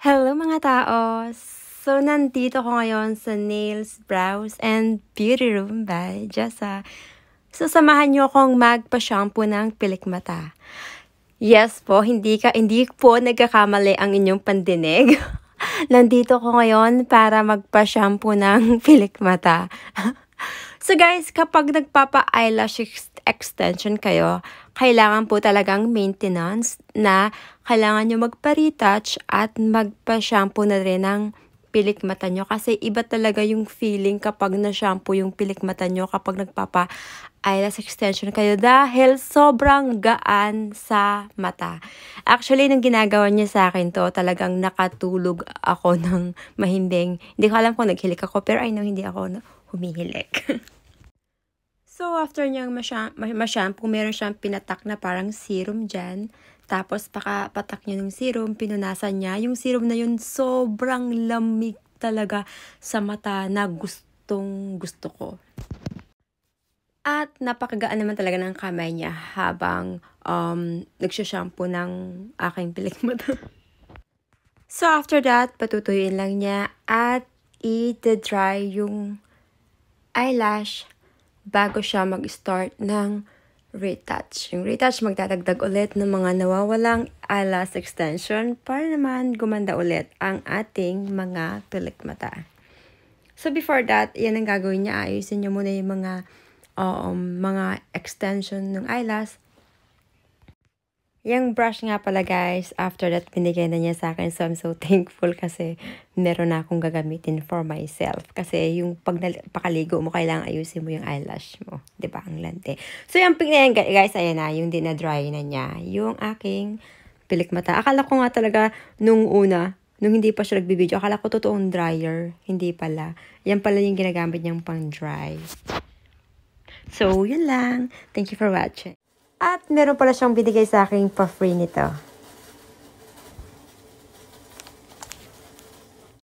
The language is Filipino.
Hello mga tao! So, nandito ko ngayon sa Nails, Brows, and Beauty Room by Jessa. So, samahan nyo akong magpa-shampoo ng pilik mata. Yes po, hindi, ka, hindi po nagkakamali ang inyong pandinig. nandito ko ngayon para magpa-shampoo ng pilik mata. So guys, kapag nagpapa-eyelash extension kayo, kailangan po talagang maintenance na kailangan nyo magpa-retouch at magpa-shampoo na rin ng pilik mata nyo. Kasi iba talaga yung feeling kapag na-shampoo yung pilik mata nyo kapag nagpapa eyelash extension kayo dahil sobrang gaan sa mata. Actually, nung ginagawa niya sa akin to, talagang nakatulog ako ng mahimbing. Hindi ko alam kung naghilik ako, pero I know hindi ako humihilik. So, after niyang ma-shampoo, meron siyang pinatak na parang serum dyan. Tapos, paka patak niya ng serum, pinunasan niya. Yung serum na yun, sobrang lamig talaga sa mata na gustong gusto ko. At napakagaan naman talaga ng kamay niya habang um, nagsya-shampoo ng aking pilikmata. so, after that, patutuyin lang niya at i-dry yung eyelash bago siya mag-start ng retouch. Yung retouch, magdadagdag ulit ng mga nawawalang eyelash extension para naman gumanda ulit ang ating mga pilik mata. So, before that, yan ang gagawin niya. Ayusin niyo muna yung mga, um, mga extension ng eyelash yung brush nga pala guys, after that binigay na niya sa akin. So I'm so thankful kasi meron na akong gagamitin for myself. Kasi yung pag pakaligo mo, kailangan ayusin mo yung eyelash mo. ba diba? Ang lante. So yung pink na yan guys, ayan na. Yung dinadry na na niya. Yung aking pilik mata. Akala ko nga talaga nung una, nung hindi pa siya nagbibideo, akala ko totoong dryer. Hindi pala. Yan pala yung ginagamit niyang pang dry. So yun lang. Thank you for watching. At meron pala siyang binigay sa akin pa-free nito.